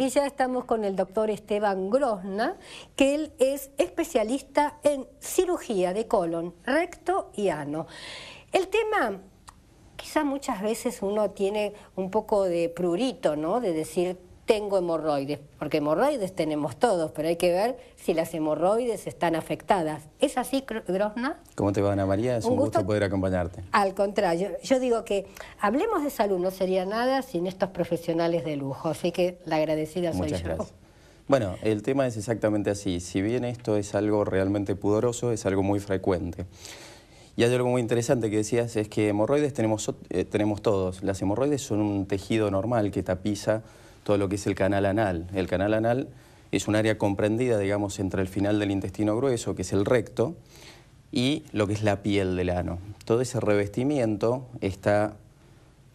Y ya estamos con el doctor Esteban Grosna, que él es especialista en cirugía de colon, recto y ano. El tema, quizá muchas veces uno tiene un poco de prurito, ¿no? De decir tengo hemorroides, porque hemorroides tenemos todos, pero hay que ver si las hemorroides están afectadas. ¿Es así, Grosna? ¿Cómo te va, Ana María? Es un, gusto, poder acompañarte. Al contrario, yo digo que hablemos de salud, no sería nada sin estos profesionales de lujo, así que la agradecida soy Muchas yo. Bueno, el tema es exactamente así. Si bien esto es algo realmente pudoroso, es algo muy frecuente. Y hay algo muy interesante que decías, es que hemorroides tenemos, eh, tenemos todos. Las hemorroides son un tejido normal que tapiza todo lo que es el canal anal. El canal anal es un área comprendida, digamos, entre el final del intestino grueso, que es el recto, y lo que es la piel del ano. Todo ese revestimiento está,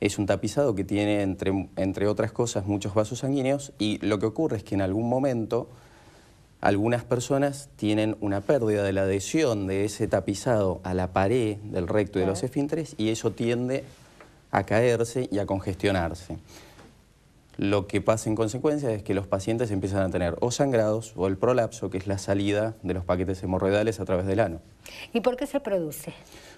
es un tapizado que tiene, entre, entre otras cosas, muchos vasos sanguíneos y lo que ocurre es que en algún momento algunas personas tienen una pérdida de la adhesión de ese tapizado a la pared del recto y de los esfínteres y eso tiende a caerse y a congestionarse lo que pasa en consecuencia es que los pacientes empiezan a tener o sangrados o el prolapso, que es la salida de los paquetes hemorroidales a través del ano. ¿Y por qué se produce?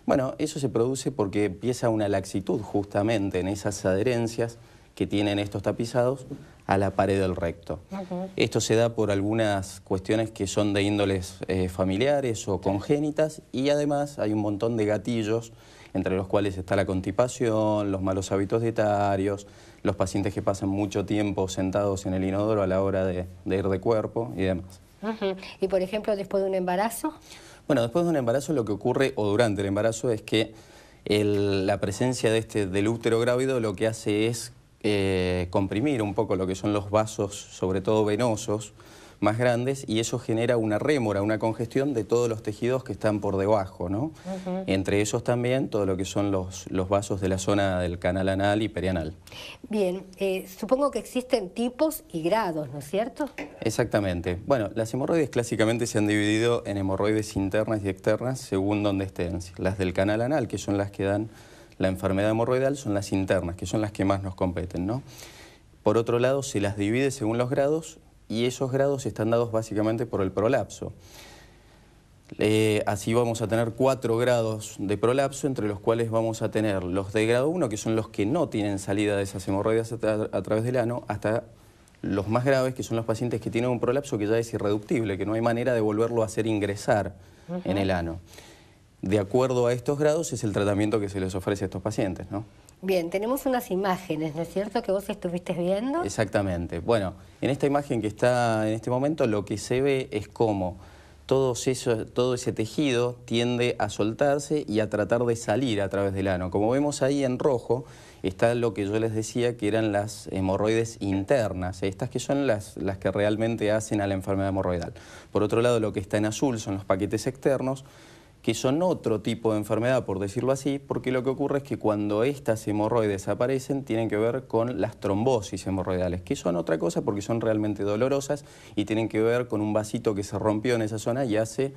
Bueno, eso se produce porque empieza una laxitud justamente en esas adherencias que tienen estos tapizados a la pared del recto. Esto se da por algunas cuestiones que son de índoles eh, familiares o congénitas y además hay un montón de gatillos entre los cuales está la contipación, los malos hábitos dietarios, los pacientes que pasan mucho tiempo sentados en el inodoro a la hora de, ir de cuerpo y demás. ¿Y por ejemplo después de un embarazo? Bueno, después de un embarazo lo que ocurre, o durante el embarazo, es que la presencia de este, del útero grávido lo que hace es eh, comprimir un poco lo que son los vasos, sobre todo venosos, más grandes y eso genera una rémora, una congestión de todos los tejidos que están por debajo, ¿no? Entre ellos también todo lo que son los, los vasos de la zona del canal anal y perianal. Bien, eh, supongo que existen tipos y grados, ¿no es cierto? Exactamente. Bueno, las hemorroides clásicamente se han dividido en hemorroides internas y externas según donde estén. Las del canal anal, que son las que dan la enfermedad hemorroidal, son las internas, que son las que más nos competen, ¿no? Por otro lado, se las divide según los grados y esos grados están dados básicamente por el prolapso. así vamos a tener cuatro grados de prolapso, entre los cuales vamos a tener los de grado 1, que son los que no tienen salida de esas hemorroides a, través del ano, hasta los más graves, que son los pacientes que tienen un prolapso que ya es irreductible, que no hay manera de volverlo a hacer ingresar en el ano de acuerdo a estos grados es el tratamiento que se les ofrece a estos pacientes, ¿no? Bien, tenemos unas imágenes, ¿no es cierto?, que vos estuviste viendo. Exactamente. Bueno, en esta imagen que está en este momento lo que se ve es cómo todo, todo ese tejido tiende a soltarse y a tratar de salir a través del ano. Como vemos ahí en rojo, está lo que yo les decía que eran las hemorroides internas, estas que son las, las que realmente hacen a la enfermedad hemorroidal. Por otro lado, lo que está en azul son los paquetes externos, que son otro tipo de enfermedad, por decirlo así, porque lo que ocurre es que cuando estas hemorroides aparecen tienen que ver con las trombosis hemorroidales, que son otra cosa porque son realmente dolorosas y tienen que ver con un vasito que se rompió en esa zona y hace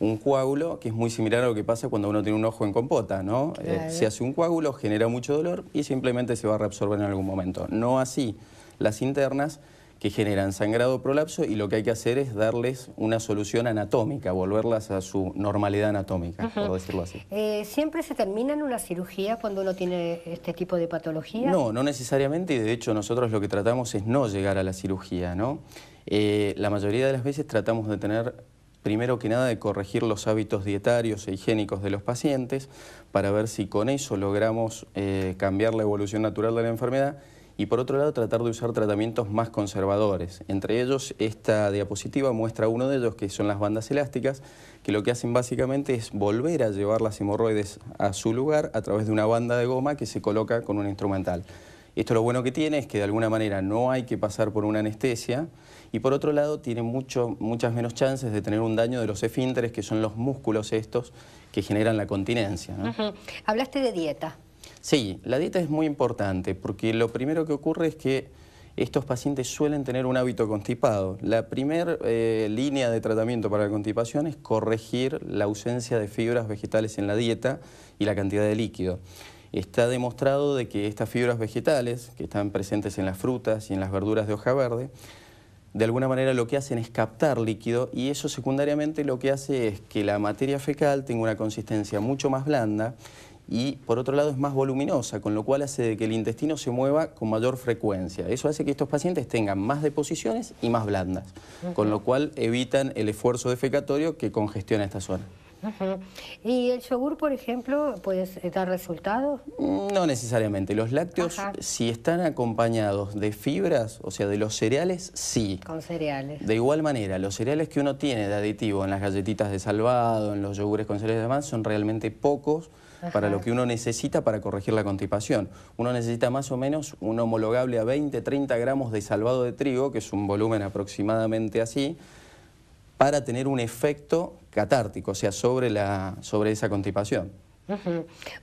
un coágulo que es muy similar a lo que pasa cuando uno tiene un ojo en compota, ¿no? Eh, se hace un coágulo, genera mucho dolor y simplemente se va a reabsorber en algún momento. No así las internas que generan sangrado prolapso y lo que hay que hacer es darles una solución anatómica, volverlas a su normalidad anatómica, por decirlo así. Eh, ¿Siempre se termina en una cirugía cuando uno tiene este tipo de patología? No, no necesariamente y de hecho nosotros lo que tratamos es no llegar a la cirugía, ¿no? Eh, la mayoría de las veces tratamos de tener primero que nada de corregir los hábitos dietarios e higiénicos de los pacientes para ver si con eso logramos eh, cambiar la evolución natural de la enfermedad y por otro lado tratar de usar tratamientos más conservadores. Entre ellos, esta diapositiva muestra uno de ellos, que son las bandas elásticas, que lo que hacen básicamente es volver a llevar las hemorroides a su lugar a través de una banda de goma que se coloca con un instrumental. Esto lo bueno que tiene es que de alguna manera no hay que pasar por una anestesia y por otro lado tiene mucho, muchas menos chances de tener un daño de los efínteres, que son los músculos estos que generan la continencia. Hablaste de dieta. Sí, la dieta es muy importante porque lo primero que ocurre es que estos pacientes suelen tener un hábito constipado. La primera eh, línea de tratamiento para la constipación es corregir la ausencia de fibras vegetales en la dieta y la cantidad de líquido. Está demostrado de que estas fibras vegetales, que están presentes en las frutas y en las verduras de hoja verde, de alguna manera lo que hacen es captar líquido y eso secundariamente lo que hace es que la materia fecal tenga una consistencia mucho más blanda y por otro lado es más voluminosa, con lo cual hace que el intestino se mueva con mayor frecuencia. Eso hace que estos pacientes tengan más deposiciones y más blandas, con lo cual evitan el esfuerzo defecatorio que congestiona esta zona. ¿Y el yogur, por ejemplo, puede dar resultados? Mm, no necesariamente. Los lácteos, si están acompañados de fibras, o sea, de los cereales, sí. Con cereales. De igual manera, los cereales que uno tiene de aditivo en las galletitas de salvado, en los yogures con cereales y demás, son realmente pocos para lo que uno necesita para corregir la constipación. Uno necesita más o menos un homologable a 20, 30 gramos de salvado de trigo, que es un volumen aproximadamente así, para tener un efecto catártico, o sea, sobre, la, sobre esa constipación.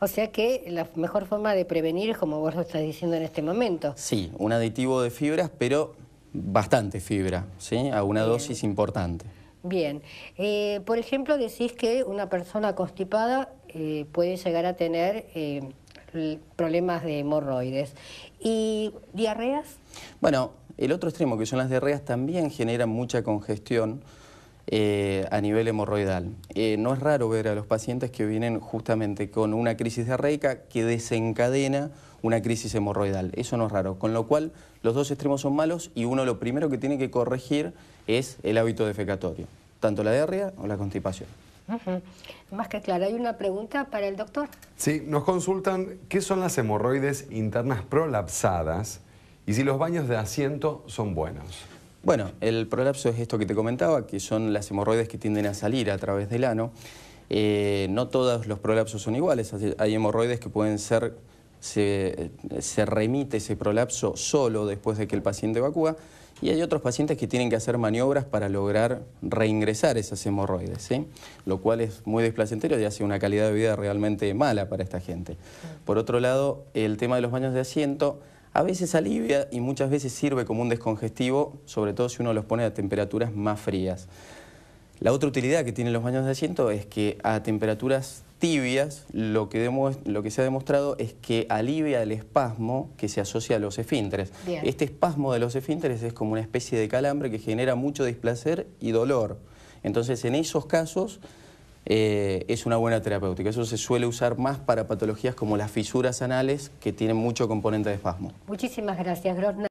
O sea que la mejor forma de prevenir es como vos lo estás diciendo en este momento. Sí, un aditivo de fibras, pero bastante fibra, ¿sí? A una dosis importante. Bien. Eh, por ejemplo, decís que una persona constipada eh, puede llegar a tener eh, problemas de hemorroides. ¿Y diarreas? Bueno, el otro extremo, que son las diarreas, también generan mucha congestión. Eh, a nivel hemorroidal. no es raro ver a los pacientes que vienen justamente con una crisis diarreica que desencadena una crisis hemorroidal. Eso no es raro. Con lo cual, los dos extremos son malos y uno lo primero que tiene que corregir es el hábito defecatorio, tanto la diarrea o la constipación. Más que claro, hay una pregunta para el doctor. Sí, nos consultan qué son las hemorroides internas prolapsadas y si los baños de asiento son buenos. Bueno, el prolapso es esto que te comentaba, que son las hemorroides que tienden a salir a través del ano. Eh, no todos los prolapsos son iguales, hay hemorroides que pueden ser, se, eh, se remite ese prolapso solo después de que el paciente evacúa, y hay otros pacientes que tienen que hacer maniobras para lograr reingresar esas hemorroides, lo cual es muy desplacentero y hace una calidad de vida realmente mala para esta gente. Por otro lado, el tema de los baños de asiento a veces alivia y muchas veces sirve como un descongestivo, sobre todo si uno los pone a temperaturas más frías. La otra utilidad que tienen los baños de asiento es que a temperaturas tibias, lo que, se ha demostrado es que alivia el espasmo que se asocia a los esfínteres. Este espasmo de los esfínteres es como una especie de calambre que genera mucho displacer y dolor. Entonces, en esos casos... Eh, es una buena terapéutica. Eso se suele usar más para patologías como las fisuras anales, que tienen mucho componente de espasmo. Muchísimas gracias, Grosna.